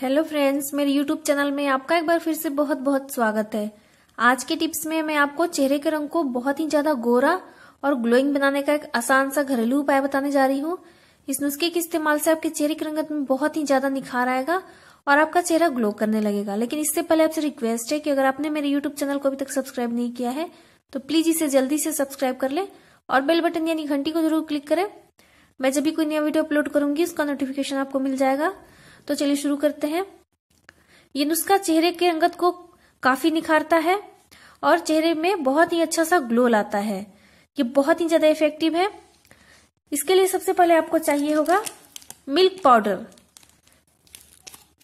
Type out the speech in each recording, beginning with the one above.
hello friends मेरे YouTube channel में आपका एक बार फिर से बहुत बहुत स्वागत है आज के टिप्स में मैं आपको चेहरे के रंग को बहुत ही ज्यादा गोरा और ग्लोइंग बनाने का एक आसान सा घरेलू उपाय बताने जा रही हूँ इस नुस्खे के इस्तेमाल से आपके चेहरे की रंगत में बहुत ही ज्यादा निखार आएगा और आपका चेहरा ग्लो करने लगेगा लेकिन इससे पहले आपसे रिक्वेस्ट है कि अगर आपने मेरे यूट्यूब चैनल को अभी तक सब्सक्राइब नहीं किया है तो प्लीज इसे जल्दी से सब्सक्राइब कर ले और बेल बटन यानी घंटी को जरूर क्लिक करें मैं जब भी कोई नया वीडियो अपलोड करूंगी उसका नोटिफिकेशन आपको मिल जाएगा तो चलिए शुरू करते हैं ये नुस्खा चेहरे के अंगत को काफी निखारता है और चेहरे में बहुत ही अच्छा सा ग्लो लाता है ये बहुत ही ज्यादा इफेक्टिव है इसके लिए सबसे पहले आपको चाहिए होगा मिल्क पाउडर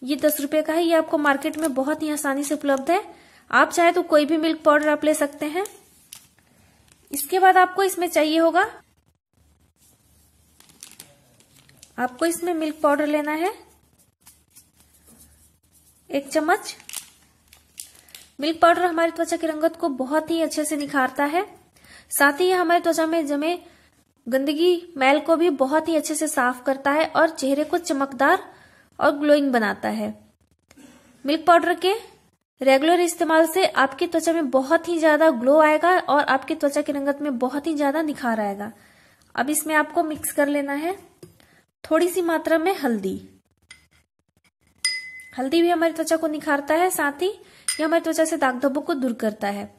ये दस रुपए का है ये आपको मार्केट में बहुत ही आसानी से उपलब्ध है आप चाहे तो कोई भी मिल्क पाउडर आप ले सकते हैं इसके बाद आपको इसमें चाहिए होगा आपको इसमें मिल्क पाउडर लेना है एक चम्मच मिल्क पाउडर हमारी त्वचा की रंगत को बहुत ही अच्छे से निखारता है साथ ही यह हमारी त्वचा में जमे गंदगी मैल को भी बहुत ही अच्छे से साफ करता है और चेहरे को चमकदार और ग्लोइंग बनाता है मिल्क पाउडर के रेगुलर इस्तेमाल से आपकी त्वचा में बहुत ही ज्यादा ग्लो आएगा और आपकी त्वचा की रंगत में बहुत ही ज्यादा निखार आएगा अब इसमें आपको मिक्स कर लेना है थोड़ी सी मात्रा में हल्दी हल्दी भी हमारी त्वचा को निखारता है साथ ही ये हमारी त्वचा से दाग धब्बों को दूर करता है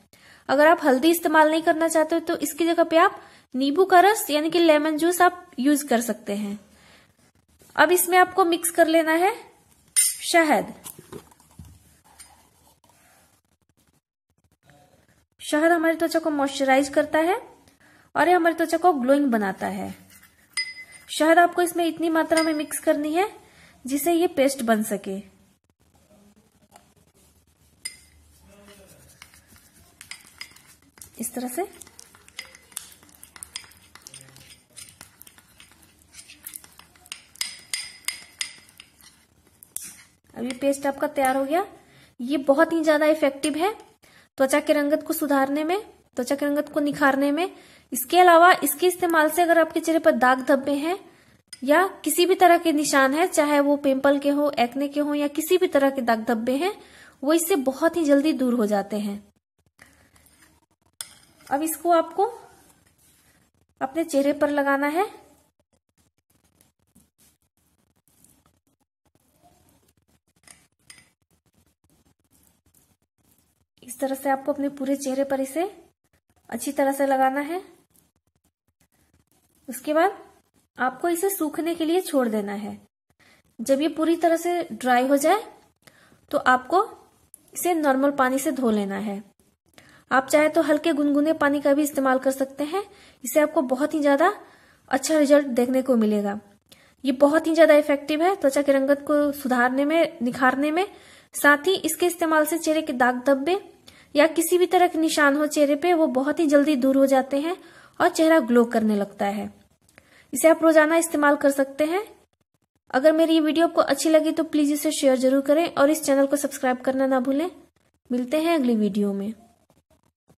अगर आप हल्दी इस्तेमाल नहीं करना चाहते तो इसकी जगह पे आप नींबू का रस यानी कि लेमन जूस आप यूज कर सकते हैं अब इसमें आपको मिक्स कर लेना है शहद शहद हमारी त्वचा को मॉइस्चराइज करता है और ये हमारी त्वचा को ग्लोइंग बनाता है शहद आपको इसमें इतनी मात्रा में मिक्स करनी है जिससे ये पेस्ट बन सके इस तरह से अब ये पेस्ट आपका तैयार हो गया ये बहुत ही ज्यादा इफेक्टिव है त्वचा के रंगत को सुधारने में त्वचा के रंगत को निखारने में इसके अलावा इसके इस्तेमाल से अगर आपके चेहरे पर दाग धब्बे हैं या किसी भी तरह के निशान है चाहे वो पिंपल के हो एक्ने के हो या किसी भी तरह के दाग धब्बे हैं वो इससे बहुत ही जल्दी दूर हो जाते हैं अब इसको आपको अपने चेहरे पर लगाना है इस तरह से आपको अपने पूरे चेहरे पर इसे अच्छी तरह से लगाना है उसके बाद आपको इसे सूखने के लिए छोड़ देना है जब ये पूरी तरह से ड्राई हो जाए तो आपको इसे नॉर्मल पानी से धो लेना है आप चाहे तो हल्के गुनगुने पानी का भी इस्तेमाल कर सकते हैं इससे आपको बहुत ही ज्यादा अच्छा रिजल्ट देखने को मिलेगा ये बहुत ही ज्यादा इफेक्टिव है त्वचा की रंगत को सुधारने में निखारने में साथ ही इसके इस्तेमाल से चेहरे के दाग धब्बे या किसी भी तरह के निशान हो चेहरे पे वो बहुत ही जल्दी दूर हो जाते हैं और चेहरा ग्लो करने लगता है इसे आप रोजाना इस्तेमाल कर सकते हैं अगर मेरी ये वीडियो आपको अच्छी लगी तो प्लीज इसे शेयर जरूर करें और इस चैनल को सब्सक्राइब करना ना भूलें मिलते हैं अगली वीडियो में